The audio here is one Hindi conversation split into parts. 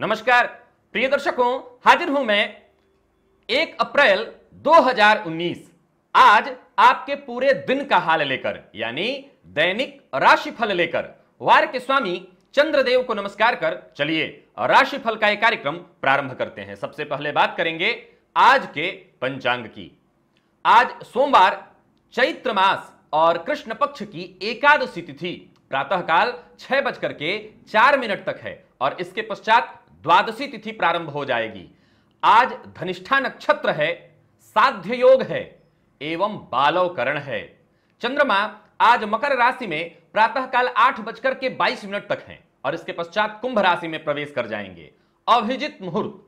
नमस्कार प्रिय दर्शकों हाजिर हूं मैं एक अप्रैल 2019 आज आपके पूरे दिन का हाल लेकर यानी दैनिक राशिफल लेकर वार के स्वामी चंद्रदेव को नमस्कार कर चलिए राशिफल का एक कार्यक्रम प्रारंभ करते हैं सबसे पहले बात करेंगे आज के पंचांग की आज सोमवार चैत्र मास और कृष्ण पक्ष की एकादशी तिथि प्रातःकाल छह बजकर के चार मिनट तक है और इसके पश्चात द्वादशी तिथि प्रारंभ हो जाएगी आज धनिष्ठा नक्षत्र है साध्य योग है एवं बालवकरण है चंद्रमा आज मकर राशि में प्रातःकाल आठ बजकर के बाईस मिनट तक हैं और इसके पश्चात कुंभ राशि में प्रवेश कर जाएंगे अभिजित मुहूर्त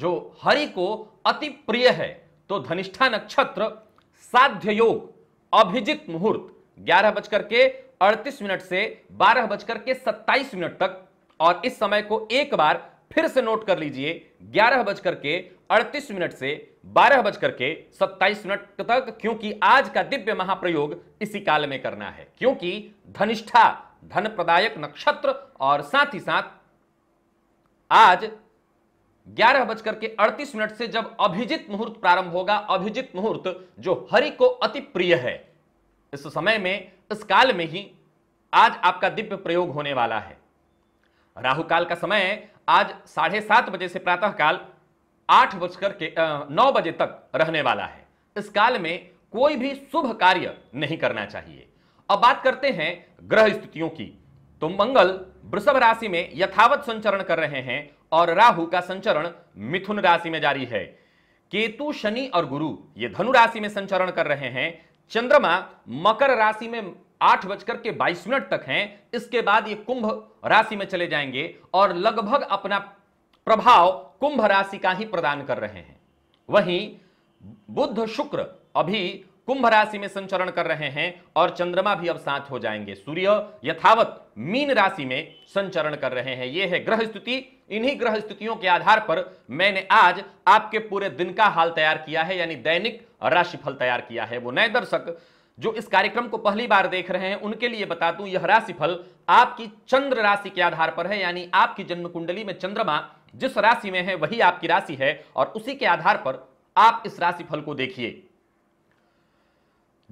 जो हरि को अति प्रिय है तो धनिष्ठा नक्षत्र साध्य योग अभिजित मुहूर्त ग्यारह बजकर के अड़तीस मिनट से बारह बजकर के सत्ताईस मिनट तक और इस समय को एक बार फिर से नोट कर लीजिए ग्यारह बजकर के अड़तीस मिनट से बारह बजकर के सत्ताईस मिनट तक क्योंकि आज का दिव्य महाप्रयोग इसी काल में करना है क्योंकि धनिष्ठा धन प्रदायक नक्षत्र और साथ ही साथ आज ग्यारह बजकर के अड़तीस मिनट से जब अभिजित मुहूर्त प्रारंभ होगा अभिजित मुहूर्त जो हरि को अति प्रिय है इस समय में इस काल में ही आज आपका दिव्य प्रयोग होने वाला है राहु काल का समय आज साढ़े सात बजे से प्रातःकाल आठ बजकर के नौ बजे तक रहने वाला है इस काल में कोई भी शुभ कार्य नहीं करना चाहिए अब बात करते हैं ग्रह स्थितियों की तो मंगल वृषभ राशि में यथावत संचरण कर रहे हैं और राहु का संचरण मिथुन राशि में जारी है केतु शनि और गुरु ये धनु राशि में संचरण कर रहे हैं चंद्रमा मकर राशि में आठ बजकर के बाईस मिनट तक हैं इसके बाद ये कुंभ राशि में चले जाएंगे और लगभग अपना प्रभाव कुंभ राशि का ही प्रदान कर रहे हैं वहीं बुध शुक्र अभी कुंभ राशि में संचरण कर रहे हैं और चंद्रमा भी अब साथ हो जाएंगे सूर्य यथावत मीन राशि में संचरण कर रहे हैं यह है ग्रह स्थिति इन्हीं ग्रह स्थितियों के आधार पर मैंने आज आपके पूरे दिन का हाल तैयार किया है यानी दैनिक राशिफल तैयार किया है वो नए दर्शक जो इस कार्यक्रम को पहली बार देख रहे हैं उनके लिए बता दूं यह राशिफल आपकी चंद्र राशि के आधार पर है यानी आपकी जन्म कुंडली में चंद्रमा जिस राशि में है वही आपकी राशि है और उसी के आधार पर आप इस राशिफल को देखिए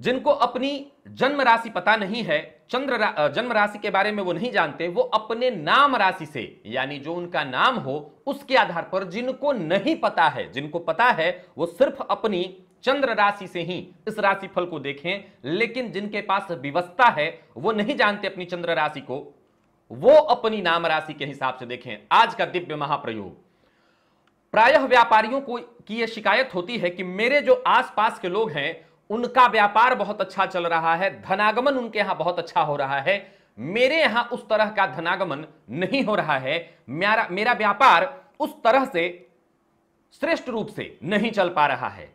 जिनको अपनी जन्म राशि पता नहीं है चंद्र रा, जन्म राशि के बारे में वो नहीं जानते वो अपने नाम राशि से यानी जो उनका नाम हो उसके आधार पर जिनको नहीं पता है जिनको पता है वो सिर्फ अपनी चंद्र राशि से ही इस राशि फल को देखें लेकिन जिनके पास विवस्था है वो नहीं जानते अपनी चंद्र राशि को वो अपनी नाम राशि के हिसाब से देखें आज का दिव्य महाप्रयोग प्रायः व्यापारियों को की यह शिकायत होती है कि मेरे जो आसपास के लोग हैं उनका व्यापार बहुत अच्छा चल रहा है धनागमन उनके यहां बहुत अच्छा हो रहा है मेरे यहां उस तरह का धनागमन नहीं हो रहा है मेरा मेरा व्यापार उस तरह से श्रेष्ठ रूप से नहीं चल पा रहा है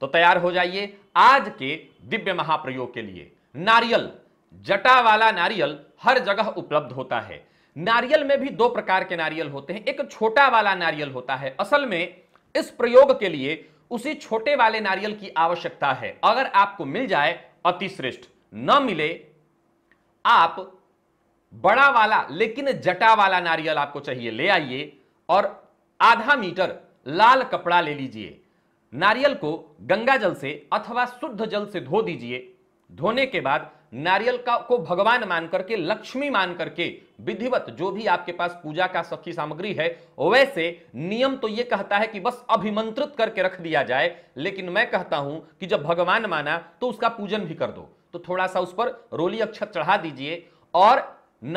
तो तैयार हो जाइए आज के दिव्य महाप्रयोग के लिए नारियल जटा वाला नारियल हर जगह उपलब्ध होता है नारियल में भी दो प्रकार के नारियल होते हैं एक छोटा वाला नारियल होता है असल में इस प्रयोग के लिए उसी छोटे वाले नारियल की आवश्यकता है अगर आपको मिल जाए अतिश्रेष्ठ न मिले आप बड़ा वाला लेकिन जटा वाला नारियल आपको चाहिए ले आइए और आधा मीटर लाल कपड़ा ले लीजिए नारियल को गंगा जल से अथवा शुद्ध जल से धो दीजिए धोने के बाद नारियल का को भगवान मान करके लक्ष्मी मान करके विधिवत जो भी आपके पास पूजा का सखी सामग्री है वैसे नियम तो यह कहता है कि बस अभिमंत्रित करके रख दिया जाए लेकिन मैं कहता हूं कि जब भगवान माना तो उसका पूजन भी कर दो तो थोड़ा सा उस पर रोली अक्षत चढ़ा दीजिए और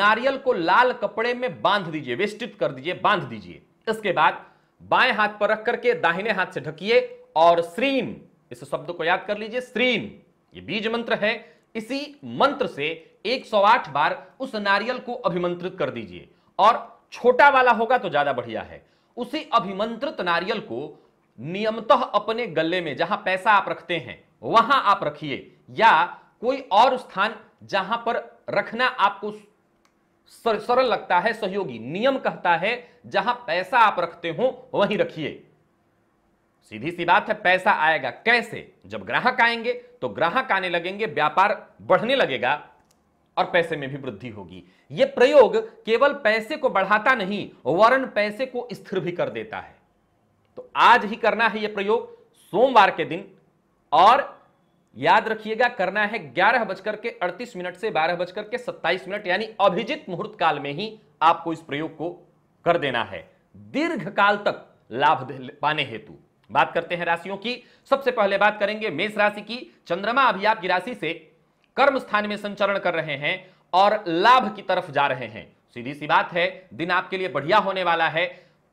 नारियल को लाल कपड़े में बांध दीजिए वेस्टित कर दीजिए बांध दीजिए इसके बाद बाएं हाथ पर रख करके दाहिने हाथ से ढकिए और श्रीम इस शब्द को याद कर लीजिए श्रीम ये बीज मंत्र है इसी मंत्र से 108 बार उस नारियल को अभिमंत्रित कर दीजिए और छोटा वाला होगा तो ज्यादा बढ़िया है उसी अभिमंत्रित नारियल को नियमतः अपने गले में जहां पैसा आप रखते हैं वहां आप रखिए या कोई और स्थान जहां पर रखना आपको सरल लगता है सहयोगी नियम कहता है जहां पैसा आप रखते हो वहीं रखिए सीधी सी बात है पैसा आएगा कैसे जब ग्राहक आएंगे तो ग्राहक आने लगेंगे व्यापार बढ़ने लगेगा और पैसे में भी वृद्धि होगी यह प्रयोग केवल पैसे को बढ़ाता नहीं वरन पैसे को स्थिर भी कर देता है तो आज ही करना है यह प्रयोग सोमवार के दिन और याद रखिएगा करना है ग्यारह बजकर के अड़तीस मिनट से बारह बजकर के सत्ताईस मिनट यानी अभिजित मुहूर्त काल में ही आपको इस प्रयोग को कर देना है दीर्घ काल तक लाभ पाने हेतु बात करते हैं राशियों की सबसे पहले बात करेंगे मेष राशि की चंद्रमा अभी आपकी राशि से कर्म स्थान में संचरण कर रहे हैं और लाभ की तरफ जा रहे हैं सीधी सी बात है दिन आपके लिए बढ़िया होने वाला है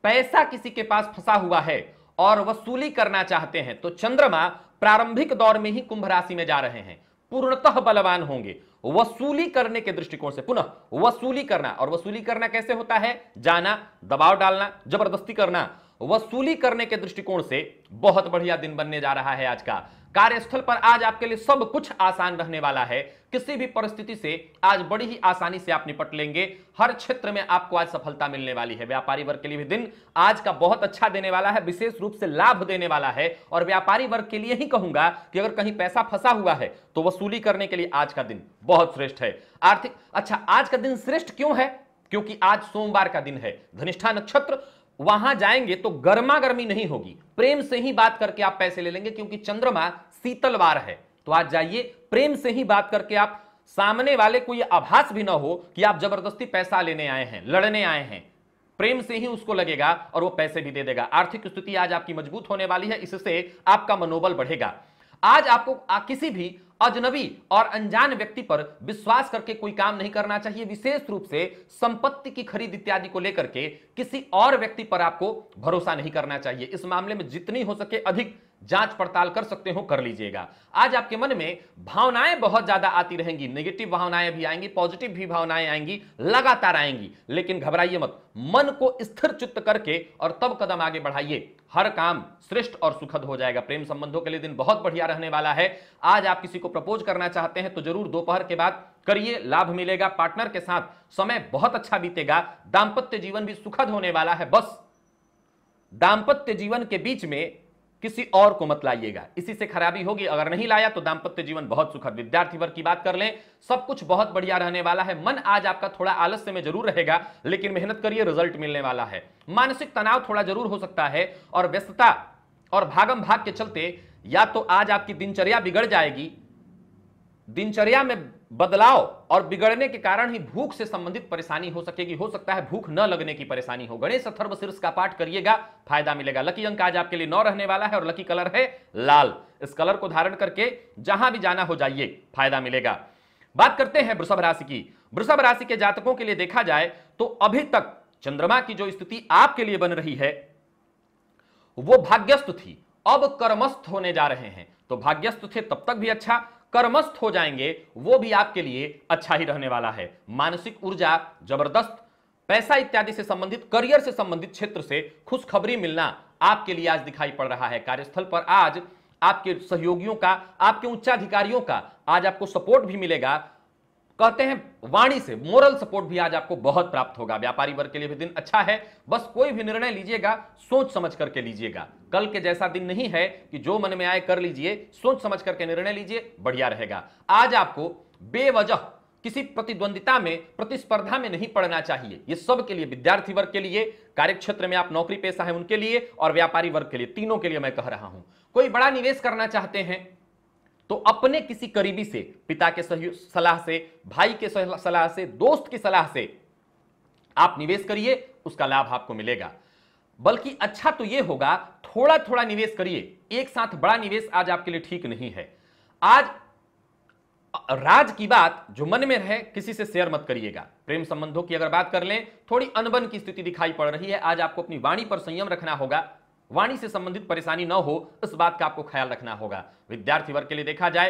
पैसा किसी के पास फंसा हुआ है और वसूली करना चाहते हैं तो चंद्रमा प्रारंभिक दौर में ही कुंभ राशि में जा रहे हैं पूर्णतः बलवान होंगे वसूली करने के दृष्टिकोण से पुनः वसूली करना और वसूली करना कैसे होता है जाना दबाव डालना जबरदस्ती करना वसूली करने के दृष्टिकोण से बहुत बढ़िया दिन बनने जा रहा है आज का कार्यस्थल पर आज आपके लिए सब कुछ आसान रहने वाला है किसी भी परिस्थिति से आज बड़ी ही आसानी से आप निपट लेंगे हर क्षेत्र में आपको आज सफलता मिलने वाली है व्यापारी वर्ग के लिए भी दिन आज का बहुत अच्छा देने वाला है विशेष रूप से लाभ देने वाला है और व्यापारी वर्ग के लिए ही कहूंगा कि अगर कहीं पैसा फंसा हुआ है तो वसूली करने के लिए आज का दिन बहुत श्रेष्ठ है आर्थिक अच्छा आज का दिन श्रेष्ठ क्यों है क्योंकि आज सोमवार का दिन है धनिष्ठा नक्षत्र वहां जाएंगे तो गर्मा गर्मी नहीं होगी प्रेम से ही बात करके आप पैसे ले लेंगे क्योंकि चंद्रमा शीतलवार है तो आज जाइए प्रेम से ही बात करके आप सामने वाले को यह आभास भी ना हो कि आप जबरदस्ती पैसा लेने आए हैं लड़ने आए हैं प्रेम से ही उसको लगेगा और वो पैसे भी दे देगा आर्थिक स्थिति आज आपकी मजबूत होने वाली है इससे आपका मनोबल बढ़ेगा आज आपको आ, किसी भी अजनबी और अनजान व्यक्ति पर विश्वास करके कोई काम नहीं करना चाहिए विशेष रूप से संपत्ति की खरीद इत्यादि को लेकर के किसी और व्यक्ति पर आपको भरोसा नहीं करना चाहिए इस मामले में जितनी हो सके अधिक जांच पड़ताल कर सकते हो कर लीजिएगा आज आपके मन में भावनाएं बहुत ज्यादा आती रहेंगी नेगेटिव भावनाएं भी आएंगी पॉजिटिव भी भावनाएं आएंगी लगातार आएंगी लेकिन घबराइए मत मन को स्थिर चित्त करके और तब कदम आगे बढ़ाइए हर काम श्रेष्ठ और सुखद हो जाएगा प्रेम संबंधों के लिए दिन बहुत बढ़िया रहने वाला है आज आप किसी को प्रपोज करना चाहते हैं तो जरूर दोपहर के बाद करिए लाभ मिलेगा पार्टनर के साथ समय बहुत अच्छा बीतेगा दाम्पत्य जीवन भी सुखद होने वाला है बस दाम्पत्य जीवन के बीच में किसी और को मत लाइएगा इसी से खराबी होगी अगर नहीं लाया तो दाम्पत्य जीवन बहुत सुखद विद्यार्थी वर्ग की बात कर लें सब कुछ बहुत बढ़िया रहने वाला है मन आज आपका थोड़ा आलस्य में जरूर रहेगा लेकिन मेहनत करिए रिजल्ट मिलने वाला है मानसिक तनाव थोड़ा जरूर हो सकता है और व्यस्तता और भागम भाग के चलते या तो आज आपकी दिनचर्या बिगड़ जाएगी दिनचर्या में बदलाव और बिगड़ने के कारण ही भूख से संबंधित परेशानी हो सकेगी हो सकता है भूख न लगने की परेशानी हो गणेश अथर्व शीर्ष का पाठ करिएगा फायदा मिलेगा लकी अंक आज आपके लिए नौ रहने वाला है और लकी कलर है लाल इस कलर को धारण करके जहां भी जाना हो जाइए फायदा मिलेगा बात करते हैं वृषभ राशि की वृषभ राशि के जातकों के लिए देखा जाए तो अभी तक चंद्रमा की जो स्थिति आपके लिए बन रही है वो भाग्यस्त थी अब कर्मस्थ होने जा रहे हैं तो भाग्यस्त थे तब तक भी अच्छा कर्मस्थ हो जाएंगे वो भी आपके लिए अच्छा ही रहने वाला है मानसिक ऊर्जा जबरदस्त पैसा इत्यादि से संबंधित करियर से संबंधित क्षेत्र से खुशखबरी मिलना आपके लिए आज दिखाई पड़ रहा है कार्यस्थल पर आज आपके सहयोगियों का आपके उच्चाधिकारियों का आज आपको सपोर्ट भी मिलेगा कहते हैं वाणी से मोरल सपोर्ट भी आज आपको बहुत प्राप्त होगा व्यापारी वर्ग के लिए भी दिन अच्छा है बस कोई भी निर्णय लीजिएगा सोच समझ करके लीजिएगा कल के जैसा दिन नहीं है कि जो मन में आए कर लीजिए सोच समझ करके निर्णय लीजिए बढ़िया रहेगा आज आपको बेवजह किसी प्रतिद्वंदिता में प्रतिस्पर्धा में नहीं पड़ना चाहिए ये सब के लिए विद्यार्थी वर्ग के लिए कार्यक्षेत्र में आप नौकरी पेशा है उनके लिए और व्यापारी वर्ग के लिए तीनों के लिए मैं कह रहा हूं कोई बड़ा निवेश करना चाहते हैं तो अपने किसी करीबी से पिता के सलाह से भाई के सलाह से दोस्त की सलाह से आप निवेश करिए उसका लाभ आपको मिलेगा बल्कि अच्छा तो यह होगा थोड़ा थोड़ा निवेश करिए एक साथ बड़ा निवेश आज आपके लिए ठीक नहीं है आज राज की बात जो मन में रहे किसी से शेयर मत करिएगा प्रेम संबंधों की अगर बात कर लें थोड़ी अनबन की स्थिति दिखाई पड़ रही है आज आपको अपनी वाणी पर संयम रखना होगा वाणी से संबंधित परेशानी न हो इस बात का आपको ख्याल रखना होगा विद्यार्थी वर्ग के लिए देखा जाए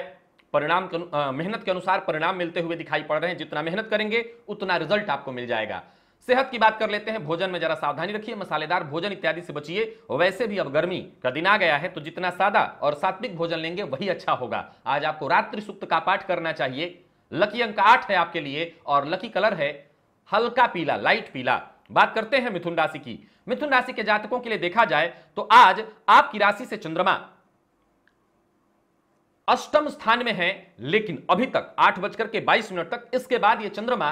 परिणाम मेहनत के अनुसार परिणाम मिलते हुए दिखाई पड़ रहे हैं जितना मेहनत करेंगे उतना रिजल्ट आपको मिल जाएगा सेहत की बात कर लेते हैं भोजन में जरा सावधानी रखिए मसालेदार भोजन इत्यादि से बचिए वैसे भी अब गर्मी का दिन आ गया है तो जितना सादा और सात्विक भोजन लेंगे वही अच्छा होगा आज आपको रात्रि सुक्त का पाठ करना चाहिए लकी अंक आठ है आपके लिए और लकी कलर है हल्का पीला लाइट पीला बात करते हैं मिथुन राशि की मिथुन राशि के जातकों के लिए देखा जाए तो आज आपकी राशि से चंद्रमा अष्टम स्थान में है लेकिन अभी तक आठ बजकर के बाईस मिनट तक इसके बाद ये चंद्रमा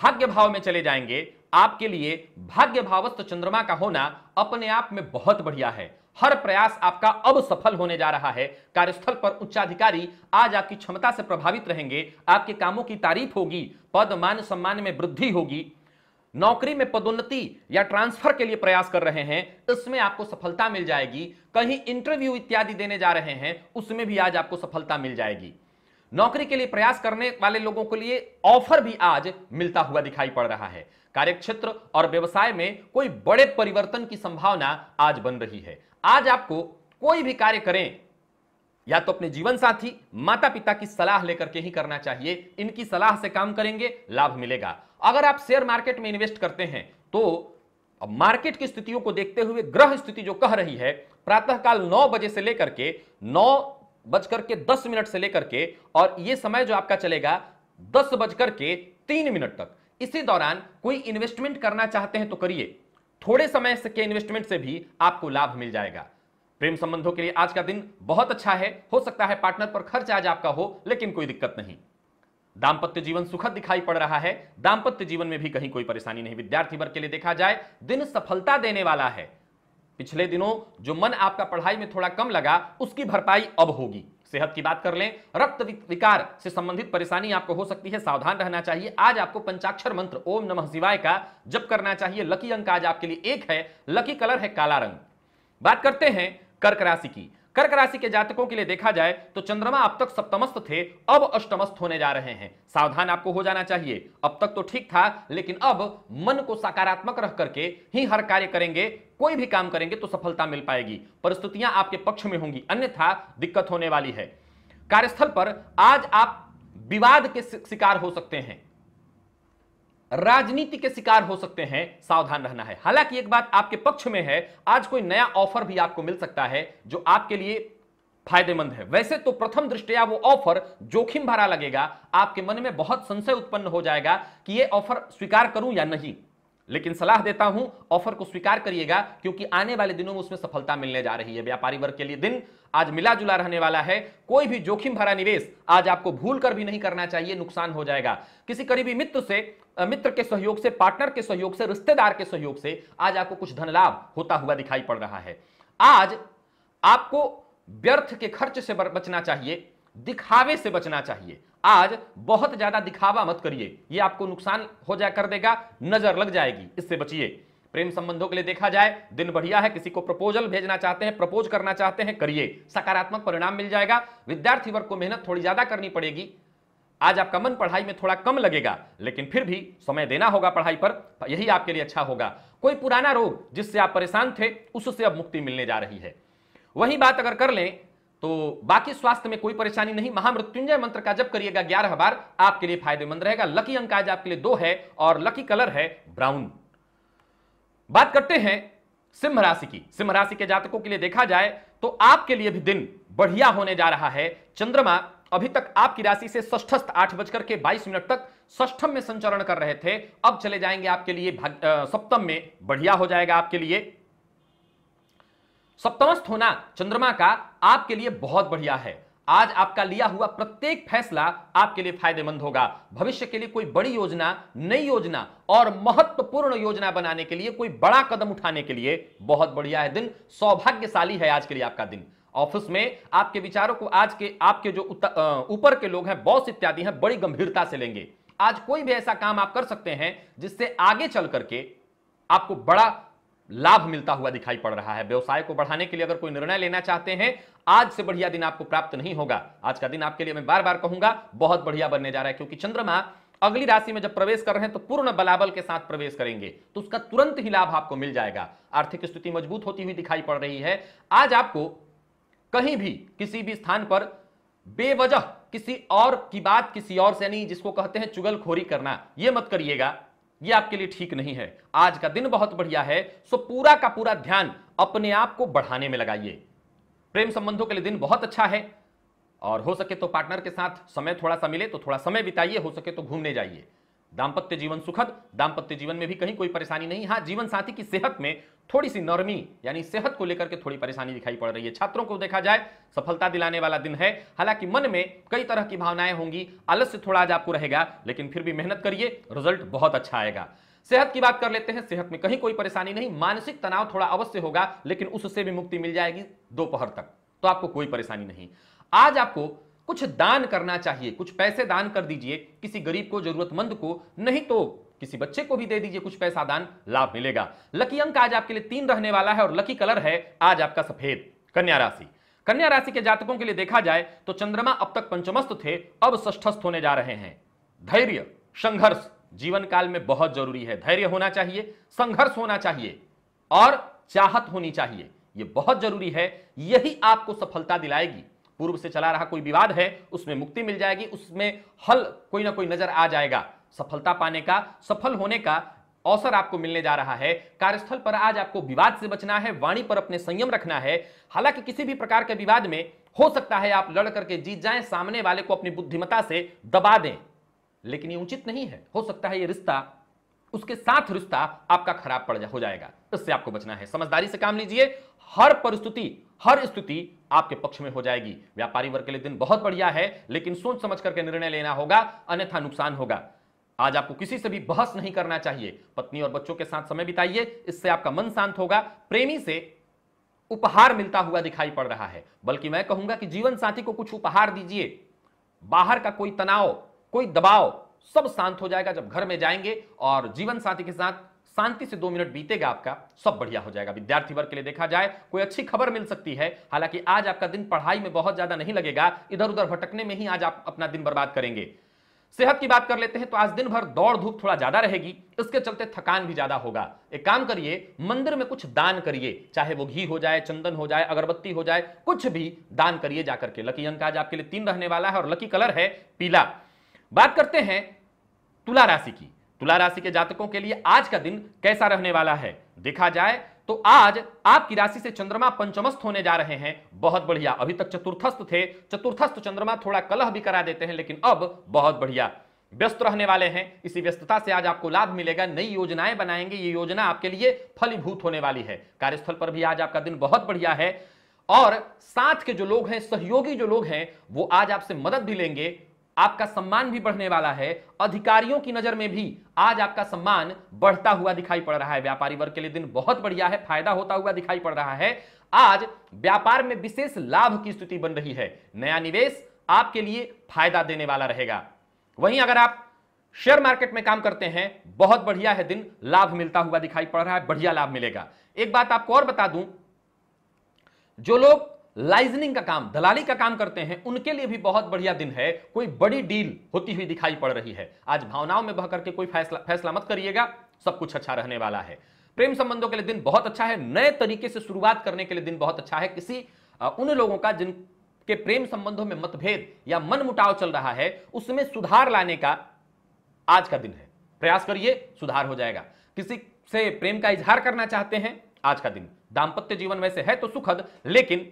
भाग्य भाव में चले जाएंगे आपके लिए भाग्य भावस्थ चंद्रमा का होना अपने आप में बहुत बढ़िया है हर प्रयास आपका अब सफल होने जा रहा है कार्यस्थल पर उच्चाधिकारी आज आपकी क्षमता से प्रभावित रहेंगे आपके कामों की तारीफ होगी पद मान सम्मान में वृद्धि होगी नौकरी में पदोन्नति या ट्रांसफर के लिए प्रयास कर रहे हैं इसमें आपको सफलता मिल जाएगी कहीं इंटरव्यू इत्यादि देने जा रहे हैं उसमें भी आज आपको सफलता मिल जाएगी नौकरी के लिए प्रयास करने वाले लोगों के लिए ऑफर भी आज मिलता हुआ दिखाई पड़ रहा है कार्यक्षेत्र और व्यवसाय में कोई बड़े परिवर्तन की संभावना आज बन रही है आज आपको कोई भी कार्य करें या तो अपने जीवन साथी माता पिता की सलाह लेकर के ही करना चाहिए इनकी सलाह से काम करेंगे लाभ मिलेगा अगर आप शेयर मार्केट में इन्वेस्ट करते हैं तो अब मार्केट की स्थितियों को देखते हुए ग्रह स्थिति जो कह रही है प्रातःकाल नौ बजे से लेकर के नौ बजकर के दस मिनट से लेकर के और ये समय जो आपका चलेगा दस बजकर के तीन मिनट तक इसी दौरान कोई इन्वेस्टमेंट करना चाहते हैं तो करिए थोड़े समय से के इन्वेस्टमेंट से भी आपको लाभ मिल जाएगा प्रेम संबंधों के लिए आज का दिन बहुत अच्छा है हो सकता है पार्टनर पर खर्च आज आपका हो लेकिन कोई दिक्कत नहीं दाम्पत्य जीवन सुखद दिखाई पड़ रहा है दाम्पत्य जीवन में भी कहीं कोई परेशानी नहीं विद्यार्थी वर्ग के लिए देखा जाए दिन सफलता देने वाला है पिछले दिनों जो मन आपका पढ़ाई में थोड़ा कम लगा उसकी भरपाई अब होगी सेहत की बात कर लें रक्त विकार से संबंधित परेशानी आपको हो सकती है सावधान रहना चाहिए आज आपको पंचाक्षर मंत्र ओम नमः शिवाय का जप करना चाहिए लकी अंक आज आपके लिए एक है लकी कलर है काला रंग बात करते हैं कर्क राशि की कर्क राशि के जातकों के लिए देखा जाए तो चंद्रमा अब तक सप्तमस्त थे अब अष्टमस्त होने जा रहे हैं सावधान आपको हो जाना चाहिए अब तक तो ठीक था लेकिन अब मन को सकारात्मक रख करके ही हर कार्य करेंगे कोई भी काम करेंगे तो सफलता मिल पाएगी परिस्थितियां आपके पक्ष में होंगी अन्यथा दिक्कत होने वाली है कार्यस्थल पर आज आप विवाद के शिकार हो सकते हैं राजनीति के शिकार हो सकते हैं सावधान रहना है हालांकि एक बात आपके पक्ष में है आज कोई नया ऑफर भी आपको मिल सकता है जो आपके लिए फायदेमंद है वैसे तो प्रथम दृष्टया वो ऑफर जोखिम भरा लगेगा आपके मन में बहुत संशय उत्पन्न हो जाएगा कि ये ऑफर स्वीकार करूं या नहीं लेकिन सलाह देता हूं ऑफर को स्वीकार करिएगा क्योंकि आने वाले दिनों में उसमें सफलता मिलने जा रही है व्यापारी वर्ग के लिए दिन आज मिला जुला रहने वाला है कोई भी जोखिम भरा निवेश आज आपको भूल कर भी नहीं करना चाहिए नुकसान हो जाएगा किसी करीबी मित्र से मित्र के सहयोग से पार्टनर के सहयोग से रिश्तेदार के सहयोग से आज आपको कुछ धन लाभ होता हुआ दिखाई पड़ रहा है आज आपको व्यर्थ के खर्च से बचना चाहिए दिखावे से बचना चाहिए आज बहुत ज्यादा दिखावा मत करिए ये आपको नुकसान हो जाए कर देगा नजर लग जाएगी इससे बचिए प्रेम संबंधों के लिए देखा जाए दिन बढ़िया है किसी को प्रपोजल भेजना चाहते हैं प्रपोज करना चाहते हैं करिए सकारात्मक परिणाम मिल जाएगा विद्यार्थी वर्ग को मेहनत थोड़ी ज्यादा करनी पड़ेगी आज आपका मन पढ़ाई में थोड़ा कम लगेगा लेकिन फिर भी समय देना होगा पढ़ाई पर यही आपके लिए अच्छा होगा कोई पुराना रोग जिससे आप परेशान थे उससे अब मुक्ति मिलने जा रही है वही बात अगर कर लें तो बाकी स्वास्थ्य में कोई परेशानी नहीं महामृत्युंजय मंत्र का जब करिएगा ग्यारह बार आपके लिए फायदेमंद रहेगा लकी अंक आज आपके लिए दो है और लकी कलर है ब्राउन बात करते हैं सिंह राशि की सिंह राशि के जातकों के लिए देखा जाए तो आपके लिए भी दिन बढ़िया होने जा रहा है चंद्रमा अभी तक आपकी राशि से ष्ठस्थ आठ बजकर के बाईस मिनट तक सष्टम में संचरण कर रहे थे अब चले जाएंगे आपके लिए सप्तम में बढ़िया हो जाएगा आपके लिए सप्तमस्थ होना चंद्रमा का आपके लिए बहुत बढ़िया है आज आपका लिया हुआ प्रत्येक फैसला आपके लिए फायदेमंद होगा भविष्य के लिए कोई बड़ी योजना नई योजना और महत्वपूर्ण योजना बनाने के लिए कोई बड़ा कदम उठाने के लिए बहुत बढ़िया है दिन सौभाग्यशाली है आज के लिए आपका दिन ऑफिस में आपके विचारों को आज के आपके जो ऊपर के लोग हैं बॉस इत्यादि हैं बड़ी गंभीरता से लेंगे आज कोई भी ऐसा काम आप कर सकते हैं जिससे आगे चल करके आपको बड़ा लाभ मिलता हुआ दिखाई पड़ रहा है व्यवसाय को बढ़ाने के लिए अगर कोई निर्णय लेना चाहते हैं आज से बढ़िया दिन आपको प्राप्त नहीं होगा आज का दिन आपके लिए मैं बार बार कहूंगा बहुत बढ़िया बनने जा रहा है क्योंकि चंद्रमा अगली राशि में जब प्रवेश कर रहे हैं तो पूर्ण बलाबल के साथ प्रवेश करेंगे तो उसका तुरंत ही लाभ आपको मिल जाएगा आर्थिक स्थिति मजबूत होती हुई दिखाई पड़ रही है आज आपको कहीं भी किसी भी स्थान पर बेवजह किसी और की बात किसी और से नहीं जिसको कहते हैं चुगलखोरी करना यह मत करिएगा ये आपके लिए ठीक नहीं है आज का दिन बहुत बढ़िया है सो पूरा का पूरा ध्यान अपने आप को बढ़ाने में लगाइए प्रेम संबंधों के लिए दिन बहुत अच्छा है और हो सके तो पार्टनर के साथ समय थोड़ा सा मिले तो थोड़ा समय बिताइए हो सके तो घूमने जाइए दाम्पत्य जीवन सुखद दाम्पत्य जीवन में भी कहीं कोई परेशानी नहीं हाँ जीवन साथी की सेहत में थोड़ी सी नरमी यानी सेहत को लेकर के थोड़ी परेशानी दिखाई पड़ रही है छात्रों को देखा जाए सफलता दिलाने वाला दिन है हालांकि मन में कई तरह की भावनाएं होंगी आलस्य थोड़ा आज आपको रहेगा लेकिन फिर भी मेहनत करिए रिजल्ट बहुत अच्छा आएगा सेहत की बात कर लेते हैं सेहत में कहीं कोई परेशानी नहीं मानसिक तनाव थोड़ा अवश्य होगा लेकिन उससे भी मुक्ति मिल जाएगी दोपहर तक तो आपको कोई परेशानी नहीं आज आपको कुछ दान करना चाहिए कुछ पैसे दान कर दीजिए किसी गरीब को जरूरतमंद को नहीं तो किसी बच्चे को भी दे दीजिए कुछ पैसा दान लाभ मिलेगा लकी अंक आज आपके लिए तीन रहने वाला है और लकी कलर है आज आपका सफेद कन्या राशि कन्या राशि के जातकों के लिए देखा जाए तो चंद्रमा अब तक पंचमस्त थे अब ष्ठस्थ होने जा रहे हैं धैर्य संघर्ष जीवन काल में बहुत जरूरी है धैर्य होना चाहिए संघर्ष होना चाहिए और चाहत होनी चाहिए यह बहुत जरूरी है यही आपको सफलता दिलाएगी पूर्व से चला रहा कोई विवाद है उसमें मुक्ति मिल जाएगी उसमें हल कोई ना कोई नजर आ जाएगा सफलता पाने का सफल होने का अवसर आपको मिलने जा रहा है कार्यस्थल पर आज आपको विवाद से बचना है वाणी पर अपने संयम रखना है हालांकि किसी भी प्रकार के विवाद में हो सकता है आप लड़ करके जीत जाएं सामने वाले को अपनी बुद्धिमता से दबा दें लेकिन ये उचित नहीं है हो सकता है ये रिश्ता उसके साथ रिश्ता आपका खराब पड़ जा, हो जाएगा इससे आपको बचना है समझदारी से काम लीजिए हर परिस्थिति हर स्थिति आपके पक्ष में हो जाएगी व्यापारी वर्ग के लिए दिन बहुत बढ़िया है लेकिन सोच समझ करके निर्णय लेना होगा अन्यथा नुकसान होगा आज आपको किसी से भी बहस नहीं करना चाहिए पत्नी और बच्चों के साथ समय बिताइए इससे आपका मन शांत होगा प्रेमी से उपहार मिलता हुआ दिखाई पड़ रहा है बल्कि मैं कहूंगा कि जीवन साथी को कुछ उपहार दीजिए बाहर का कोई तनाव कोई दबाव सब शांत हो जाएगा जब घर में जाएंगे और जीवन साथी के साथ शांति से दो मिनट बीतेगा आपका सब बढ़िया हो जाएगा विद्यार्थी वर्ग के लिए देखा जाए कोई अच्छी खबर मिल सकती है हालांकि आज आपका दिन पढ़ाई में बहुत ज्यादा नहीं लगेगा इधर उधर भटकने में ही आज आप अपना दिन बर्बाद करेंगे सेहत की बात कर लेते हैं तो आज दिन भर दौड़ धूप थोड़ा ज्यादा रहेगी इसके चलते थकान भी ज्यादा होगा एक काम करिए मंदिर में कुछ दान करिए चाहे वो घी हो जाए चंदन हो जाए अगरबत्ती हो जाए कुछ भी दान करिए जाकर के लकी अंक आज आपके लिए तीन रहने वाला है और लकी कलर है पीला बात करते हैं तुला राशि की तुला राशि के जातकों के लिए आज का दिन कैसा रहने वाला है देखा जाए तो आज आपकी राशि से चंद्रमा पंचमस्थ होने जा रहे हैं बहुत बढ़िया अभी तक चतुर्थस्थ थे चतुर्थस्थ चंद्रमा थोड़ा कलह भी करा देते हैं लेकिन अब बहुत बढ़िया व्यस्त रहने वाले हैं इसी व्यस्तता से आज आपको लाभ मिलेगा नई योजनाएं बनाएंगे ये योजना आपके लिए फलीभूत होने वाली है कार्यस्थल पर भी आज आपका दिन बहुत बढ़िया है और साथ के जो लोग हैं सहयोगी जो लोग हैं वो आज आपसे मदद भी लेंगे आपका सम्मान भी बढ़ने वाला है अधिकारियों की नजर में भी आज आपका सम्मान बढ़ता हुआ दिखाई पड़ रहा है व्यापारी वर्ग के लिए दिन बहुत बढ़िया है फायदा होता हुआ दिखाई पड़ रहा है आज व्यापार में विशेष लाभ की स्थिति बन रही है नया निवेश आपके लिए फायदा देने वाला रहेगा वहीं अगर आप शेयर मार्केट में काम करते हैं बहुत बढ़िया है दिन लाभ मिलता हुआ दिखाई पड़ रहा है बढ़िया लाभ मिलेगा एक बात आपको और बता दूं जो लोग लाइजनिंग का काम दलाली का काम करते हैं उनके लिए भी बहुत बढ़िया दिन है कोई बड़ी डील होती हुई दिखाई पड़ रही है आज भावनाओं में बह करके कोई फैसला फैसला मत करिएगा सब कुछ अच्छा रहने वाला है प्रेम संबंधों के लिए दिन बहुत अच्छा है नए तरीके से शुरुआत करने के लिए दिन बहुत अच्छा है किसी उन लोगों का जिनके प्रेम संबंधों में मतभेद या मन मुटाव चल रहा है उसमें सुधार लाने का आज का दिन है प्रयास करिए सुधार हो जाएगा किसी से प्रेम का इजहार करना चाहते हैं आज का दिन दाम्पत्य जीवन वैसे है तो सुखद लेकिन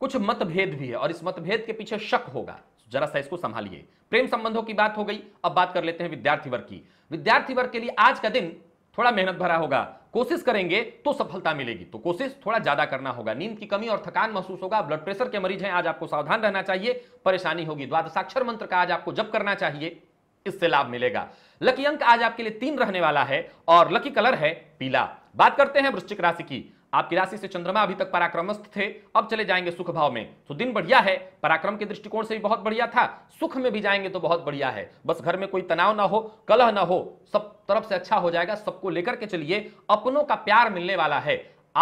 कुछ मतभेद भी है और इस मतभेद के पीछे शक होगा जरा सा इसको संभालिए प्रेम संबंधों की बात हो गई अब बात कर लेते हैं विद्यार्थी वर्ग की विद्यार्थी वर्ग के लिए आज का दिन थोड़ा मेहनत भरा होगा कोशिश करेंगे तो सफलता मिलेगी तो कोशिश थोड़ा ज्यादा करना होगा नींद की कमी और थकान महसूस होगा ब्लड प्रेशर के मरीज हैं आज आपको सावधान रहना चाहिए परेशानी होगी द्वादशाक्षर मंत्र का आज आपको जप करना चाहिए इससे लाभ मिलेगा लकी अंक आज आपके लिए तीन रहने वाला है और लकी कलर है पीला बात करते हैं वृश्चिक राशि की आपकी राशि से चंद्रमा अभी तक पराक्रमस्थ थे अब चले जाएंगे सुख भाव में तो दिन बढ़िया है पराक्रम के दृष्टिकोण से भी बहुत बढ़िया था सुख में भी जाएंगे तो बहुत बढ़िया है बस घर में कोई तनाव ना हो कलह ना हो सब तरफ से अच्छा हो जाएगा सबको लेकर के चलिए अपनों का प्यार मिलने वाला है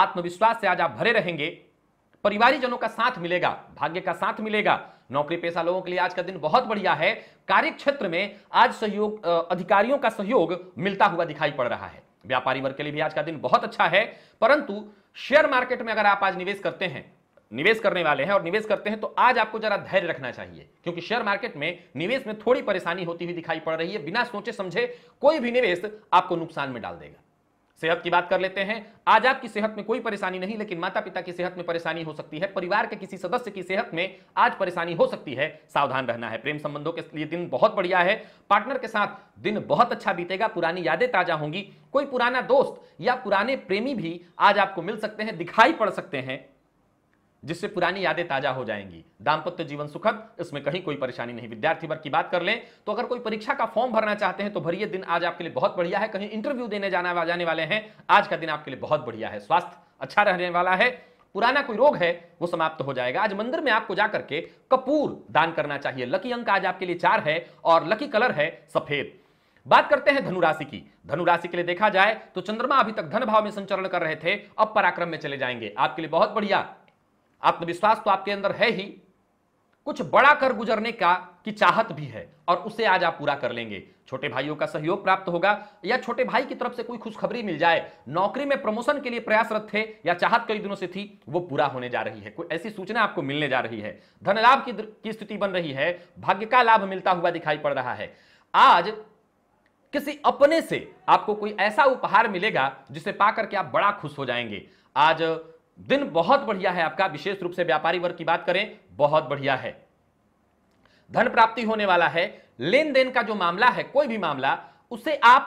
आत्मविश्वास से आज आप भरे रहेंगे परिवार जनों का साथ मिलेगा भाग्य का साथ मिलेगा नौकरी पेशा लोगों के लिए आज का दिन बहुत बढ़िया है कार्य क्षेत्र में आज सहयोग अधिकारियों का सहयोग मिलता हुआ दिखाई पड़ रहा है व्यापारी वर्ग के लिए भी आज का दिन बहुत अच्छा है परंतु शेयर मार्केट में अगर आप आज निवेश करते हैं निवेश करने वाले हैं और निवेश करते हैं तो आज आपको जरा धैर्य रखना चाहिए क्योंकि शेयर मार्केट में निवेश में थोड़ी परेशानी होती हुई दिखाई पड़ रही है बिना सोचे समझे कोई भी निवेश आपको नुकसान में डाल देगा सेहत की बात कर लेते हैं आज आपकी सेहत में कोई परेशानी नहीं लेकिन माता पिता की सेहत में परेशानी हो सकती है परिवार के किसी सदस्य की सेहत में आज परेशानी हो सकती है सावधान रहना है प्रेम संबंधों के लिए दिन बहुत बढ़िया है पार्टनर के साथ दिन बहुत अच्छा बीतेगा पुरानी यादें ताजा होंगी कोई पुराना दोस्त या पुराने प्रेमी भी आज आपको मिल सकते हैं दिखाई पड़ सकते हैं जिससे पुरानी यादें ताजा हो जाएंगी दाम्पत्य जीवन सुखद इसमें कहीं कोई परेशानी नहीं विद्यार्थी वर्ग की बात कर लें तो अगर कोई परीक्षा का फॉर्म भरना चाहते हैं तो भरिए दिन आज आपके लिए बहुत बढ़िया है कहीं इंटरव्यू देने जाना जाने वाले हैं आज का दिन आपके लिए बहुत बढ़िया है स्वास्थ्य अच्छा रहने वाला है पुराना कोई रोग है वो समाप्त हो जाएगा आज मंदिर में आपको जाकर के कपूर दान करना चाहिए लकी अंक आज आपके लिए चार है और लकी कलर है सफेद बात करते हैं धनुराशि की धनुराशि के लिए देखा जाए तो चंद्रमा अभी तक धन भाव में संचरण कर रहे थे अब पराक्रम में चले जाएंगे आपके लिए बहुत बढ़िया आत्मविश्वास तो आपके अंदर है ही कुछ बड़ा कर गुजरने का की चाहत भी है और उसे आज आप पूरा कर लेंगे छोटे भाइयों का सहयोग प्राप्त होगा या छोटे भाई की तरफ से कोई खुशखबरी मिल जाए नौकरी में प्रमोशन के लिए प्रयासरत थे या चाहत कई दिनों से थी वो पूरा होने जा रही है कोई ऐसी सूचना आपको मिलने जा रही है धन लाभ की, की स्थिति बन रही है भाग्य का लाभ मिलता हुआ दिखाई पड़ रहा है आज किसी अपने से आपको कोई ऐसा उपहार मिलेगा जिसे पा करके आप बड़ा खुश हो जाएंगे आज दिन बहुत बढ़िया है आपका विशेष रूप से व्यापारी वर्ग की बात करें बहुत बढ़िया है धन प्राप्ति होने वाला है लेन देन का जो मामला है कोई भी मामला उसे आप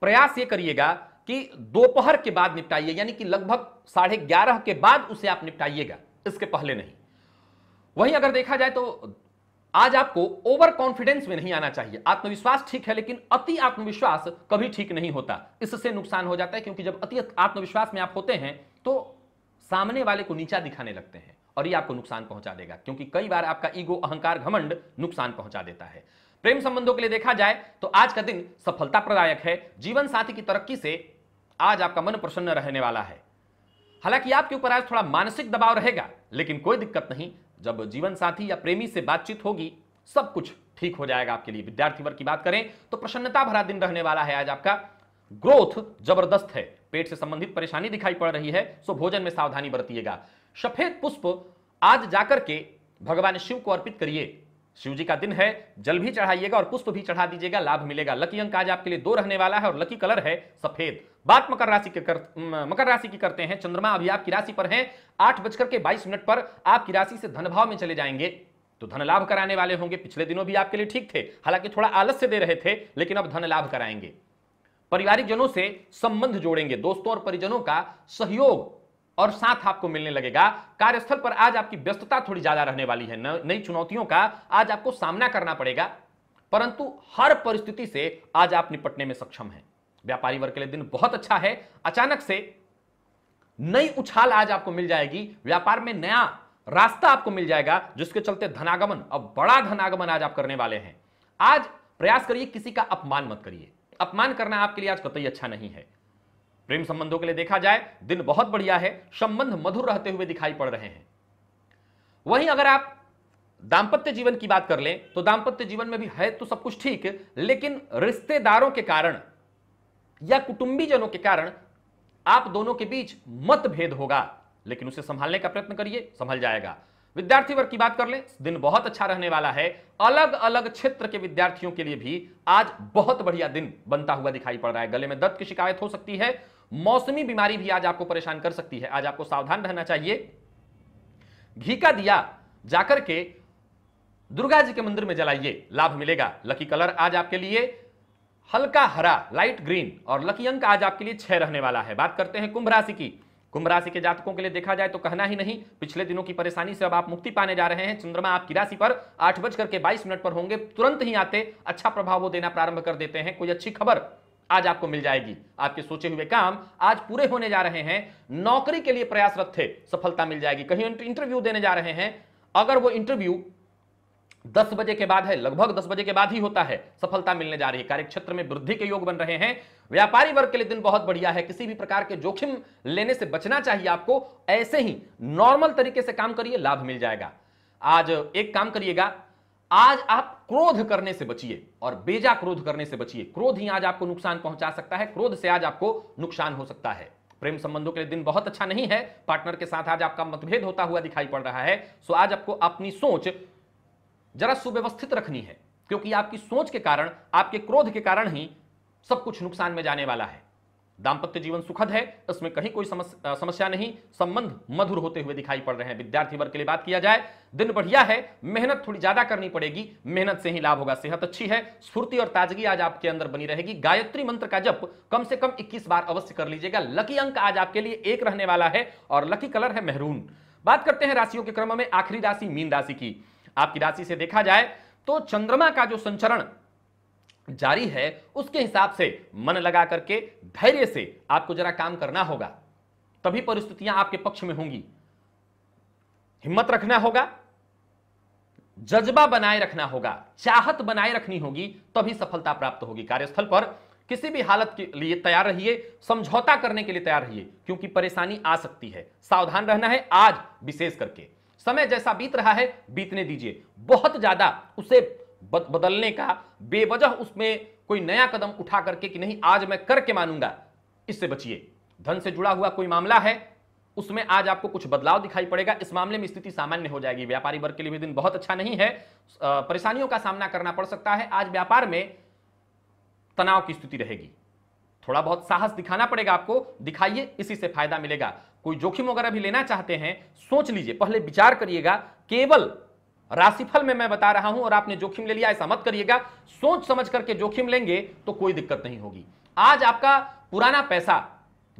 प्रयास ये करिएगा कि दोपहर के बाद निपटाइए यानी कि लगभग साढ़े ग्यारह के बाद उसे आप निपटाइएगा इसके पहले नहीं वहीं अगर देखा जाए तो आज आपको ओवर कॉन्फिडेंस में नहीं आना चाहिए आत्मविश्वास ठीक है लेकिन अति आत्मविश्वास कभी ठीक नहीं होता इससे नुकसान हो जाता है क्योंकि जब अति आत्मविश्वास में आप होते हैं तो सामने वाले को नीचा दिखाने लगते हैं और ये आपको नुकसान पहुंचा देगा क्योंकि कई बार आपका ईगो अहंकार घमंड नुकसान पहुंचा देता है प्रेम संबंधों के लिए देखा जाए तो आज का दिन सफलता प्रदायक है जीवन साथी की तरक्की से आज आपका मन प्रसन्न रहने वाला है हालांकि आपके ऊपर आज थोड़ा मानसिक दबाव रहेगा लेकिन कोई दिक्कत नहीं जब जीवन साथी या प्रेमी से बातचीत होगी सब कुछ ठीक हो जाएगा आपके लिए विद्यार्थी वर्ग की बात करें तो प्रसन्नता भरा दिन रहने वाला है आज आपका ग्रोथ जबरदस्त है पेट से संबंधित परेशानी दिखाई पड़ रही है सो भोजन में सावधानी बरतिएगा सफेद पुष्प आज जाकर के भगवान शिव को अर्पित करिए शिव जी का दिन है जल भी चढ़ाइएगा और पुष्प भी चढ़ा दीजिएगा लाभ मिलेगा लकी अंक आज आपके लिए दो रहने वाला है और लकी कलर है सफेद बात मकर राशि के कर, मकर राशि की करते हैं चंद्रमा अभी आपकी राशि पर है आठ बजकर के बाईस मिनट पर आपकी राशि से धन भाव में चले जाएंगे तो धन लाभ कराने वाले होंगे पिछले दिनों भी आपके लिए ठीक थे हालांकि थोड़ा आलस्य दे रहे थे लेकिन अब धन लाभ कराएंगे परिवारिक जनों से संबंध जोड़ेंगे दोस्तों और परिजनों का सहयोग और साथ आपको मिलने लगेगा कार्यस्थल पर आज आपकी व्यस्तता थोड़ी ज्यादा रहने वाली है नई चुनौतियों का आज आपको सामना करना पड़ेगा परंतु हर परिस्थिति से आज आप निपटने में सक्षम हैं व्यापारी वर्ग के लिए दिन बहुत अच्छा है अचानक से नई उछाल आज आपको मिल जाएगी व्यापार में नया रास्ता आपको मिल जाएगा जिसके चलते धनागमन अब बड़ा धनागमन आज आप करने वाले हैं आज प्रयास करिए किसी का अपमान मत करिए अपमान करना आपके लिए आज कतई अच्छा नहीं है प्रेम संबंधों के लिए देखा जाए दिन बहुत बढ़िया है संबंध मधुर रहते हुए दिखाई पड़ रहे हैं वहीं अगर आप दाम्पत्य जीवन की बात कर लें तो दाम्पत्य जीवन में भी है तो सब कुछ ठीक लेकिन रिश्तेदारों के कारण या कुटुंबीजनों के कारण आप दोनों के बीच मतभेद होगा लेकिन उसे संभालने का प्रयत्न करिए संभल जाएगा विद्यार्थी वर्ग की बात कर ले दिन बहुत अच्छा रहने वाला है अलग अलग क्षेत्र के विद्यार्थियों के लिए भी आज बहुत बढ़िया दिन बनता हुआ दिखाई पड़ रहा है गले में दर्द की शिकायत हो सकती है मौसमी बीमारी भी आज आपको परेशान कर सकती है आज आपको सावधान रहना चाहिए घी का दिया जाकर के दुर्गा जी के मंदिर में जलाइए लाभ मिलेगा लकी कलर आज आपके लिए हल्का हरा लाइट ग्रीन और लकी अंक आज आपके लिए छह रहने वाला है बात करते हैं कुंभ राशि की कुंभ राशि के जातकों के लिए देखा जाए तो कहना ही नहीं पिछले दिनों की परेशानी से अब आप मुक्ति पाने जा रहे हैं चंद्रमा आपकी राशि पर आठ बज करके बाईस मिनट पर होंगे तुरंत ही आते अच्छा प्रभाव वो देना प्रारंभ कर देते हैं कोई अच्छी खबर आज आपको मिल जाएगी आपके सोचे हुए काम आज पूरे होने जा रहे हैं नौकरी के लिए प्रयासरत थे सफलता मिल जाएगी कहीं इंटरव्यू देने जा रहे हैं अगर वो इंटरव्यू दस बजे के बाद है लगभग दस बजे के बाद ही होता है सफलता मिलने जा रही है कार्यक्षेत्र में वृद्धि के योग बन रहे हैं व्यापारी वर्ग के लिए दिन बहुत बढ़िया है किसी भी प्रकार के जोखिम लेने से बचना चाहिए आपको ऐसे ही नॉर्मल तरीके से काम करिए लाभ मिल जाएगा आज एक काम करिएगा आज आप क्रोध करने से बचिए और बेजा क्रोध करने से बचिए क्रोध ही आज आपको नुकसान पहुंचा सकता है क्रोध से आज आपको नुकसान हो सकता है प्रेम संबंधों के लिए दिन बहुत अच्छा नहीं है पार्टनर के साथ आज आपका मतभेद होता हुआ दिखाई पड़ रहा है सो आज आपको अपनी सोच जरा सुव्यवस्थित रखनी है क्योंकि आपकी सोच के कारण आपके क्रोध के कारण ही सब कुछ नुकसान में जाने वाला है दाम्पत्य जीवन सुखद है इसमें कहीं कोई समस्या नहीं संबंध मधुर होते हुए दिखाई पड़ रहे हैं विद्यार्थी वर्ग के लिए बात किया जाए दिन बढ़िया है मेहनत थोड़ी ज्यादा करनी पड़ेगी मेहनत से ही लाभ होगा सेहत अच्छी है स्फूर्ति और ताजगी आज आपके अंदर बनी रहेगी गायत्री मंत्र का जप कम से कम इक्कीस बार अवश्य कर लीजिएगा लकी अंक आज आपके लिए एक रहने वाला है और लकी कलर है मेहरून बात करते हैं राशियों के क्रम में आखिरी राशि मीन राशि की आपकी राशि से देखा जाए तो चंद्रमा का जो संचरण जारी है उसके हिसाब से मन लगा करके धैर्य से आपको जरा काम करना होगा तभी परिस्थितियां आपके पक्ष में होंगी हिम्मत रखना होगा जज्बा बनाए रखना होगा चाहत बनाए रखनी होगी तभी सफलता प्राप्त होगी कार्यस्थल पर किसी भी हालत के लिए तैयार रहिए समझौता करने के लिए तैयार रहिए क्योंकि परेशानी आ सकती है सावधान रहना है आज विशेष करके समय जैसा बीत रहा है बीतने दीजिए बहुत ज्यादा उसे बदलने का बेवजह उसमें कोई नया कदम उठा करके कि नहीं आज मैं करके मानूंगा इससे बचिए धन से जुड़ा हुआ कोई मामला है उसमें आज आपको कुछ बदलाव दिखाई पड़ेगा इस मामले में स्थिति सामान्य हो जाएगी व्यापारी वर्ग के लिए भी दिन बहुत अच्छा नहीं है परेशानियों का सामना करना पड़ सकता है आज व्यापार में तनाव की स्थिति रहेगी थोड़ा बहुत साहस दिखाना पड़ेगा आपको दिखाइए इसी से फायदा मिलेगा कोई जोखिम वगैरह भी लेना चाहते हैं सोच लीजिए पहले विचार करिएगा केवल राशिफल में मैं बता रहा हूं और आपने जोखिम ले लिया ऐसा मत करिएगा सोच समझ करके जोखिम लेंगे तो कोई दिक्कत नहीं होगी आज आपका पुराना पैसा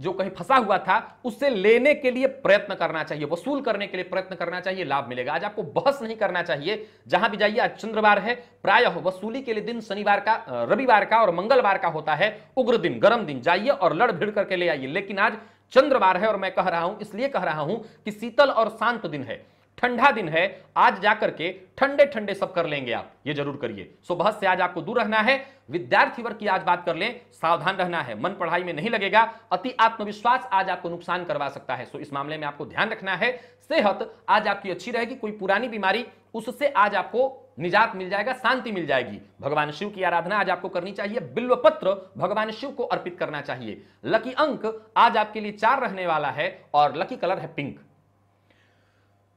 जो कहीं फंसा हुआ था उससे लेने के लिए प्रयत्न करना चाहिए वसूल करने के लिए प्रयत्न करना चाहिए लाभ मिलेगा आज आपको बहस नहीं करना चाहिए जहां भी जाइए आज चंद्रवार है प्राय वसूली के लिए दिन शनिवार का रविवार का और मंगलवार का होता है उग्र दिन गर्म दिन जाइए और लड़ भिड़ करके ले आइए लेकिन आज चंद्रवार है और मैं कह रहा हूं इसलिए कह रहा हूं कि शीतल और शांत दिन है ठंडा दिन है आज जाकर के ठंडे ठंडे सब कर लेंगे आप ये जरूर करिए सो बहस से आज आपको दूर रहना है विद्यार्थी वर्ग की आज बात कर लें सावधान रहना है मन पढ़ाई में नहीं लगेगा अति आत्मविश्वास आज आपको नुकसान करवा सकता है सो इस मामले में आपको ध्यान रखना है सेहत आज आपकी अच्छी रहेगी कोई पुरानी बीमारी उससे आज आपको निजात मिल जाएगा शांति मिल जाएगी भगवान शिव की आराधना आज आपको करनी चाहिए बिल्व पत्र भगवान शिव को अर्पित करना चाहिए लकी अंक आज आपके लिए चार रहने वाला है और लकी कलर है पिंक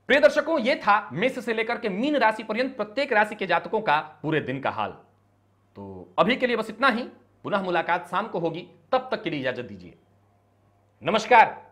प्रिय दर्शकों ये था मेष से लेकर के मीन राशि पर्यंत प्रत्येक राशि के जातकों का पूरे दिन का हाल तो अभी के लिए बस इतना ही पुनः मुलाकात शाम को होगी तब तक के लिए इजाजत दीजिए नमस्कार